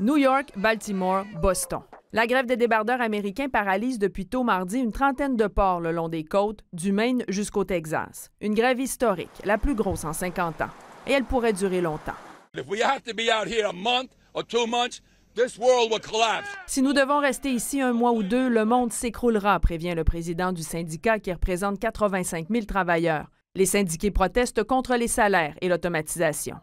New York, Baltimore, Boston. La grève des débardeurs américains paralyse depuis tôt mardi une trentaine de ports le long des côtes, du Maine jusqu'au Texas. Une grève historique, la plus grosse en 50 ans. Et elle pourrait durer longtemps. Si nous devons rester ici un mois ou deux, le monde s'écroulera, prévient le président du syndicat qui représente 85 000 travailleurs. Les syndiqués protestent contre les salaires et l'automatisation.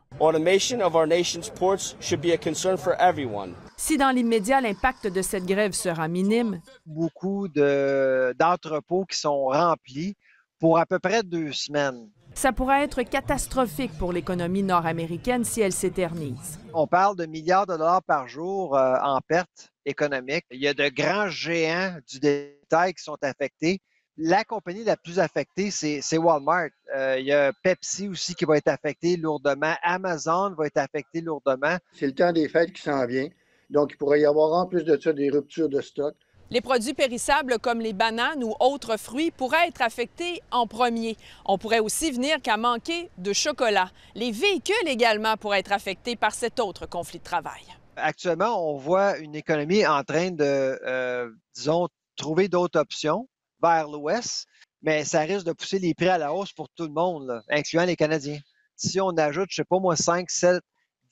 Si dans l'immédiat l'impact de cette grève sera minime, beaucoup d'entrepôts qui sont remplis pour à peu près deux semaines. Ça pourrait être catastrophique pour l'économie nord-américaine si elle s'éternise. On parle de milliards de dollars par jour euh, en pertes économiques. Il y a de grands géants du détail qui sont affectés la compagnie la plus affectée, c'est Walmart. Euh, il y a Pepsi aussi qui va être affecté lourdement. Amazon va être affecté lourdement. C'est le temps des fêtes qui s'en vient. Donc, il pourrait y avoir en plus de ça des ruptures de stock. Les produits périssables comme les bananes ou autres fruits pourraient être affectés en premier. On pourrait aussi venir qu'à manquer de chocolat. Les véhicules également pourraient être affectés par cet autre conflit de travail. Actuellement, on voit une économie en train de, euh, disons, trouver d'autres options vers l'ouest, mais ça risque de pousser les prix à la hausse pour tout le monde, incluant les Canadiens. Si on ajoute, je ne sais pas moi, 5, 7,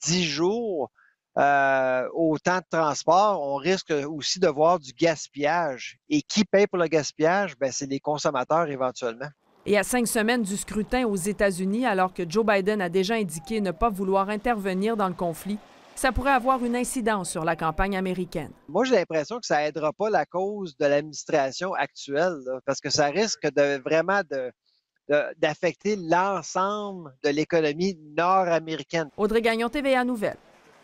10 jours euh, au temps de transport, on risque aussi de voir du gaspillage. Et qui paye pour le gaspillage? Ben, c'est les consommateurs éventuellement. Et à cinq semaines du scrutin aux États-Unis, alors que Joe Biden a déjà indiqué ne pas vouloir intervenir dans le conflit, ça pourrait avoir une incidence sur la campagne américaine. Moi, j'ai l'impression que ça aidera pas la cause de l'administration actuelle, parce que ça risque de vraiment d'affecter l'ensemble de l'économie nord-américaine. Audrey Gagnon, TVA Nouvelle,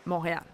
Montréal.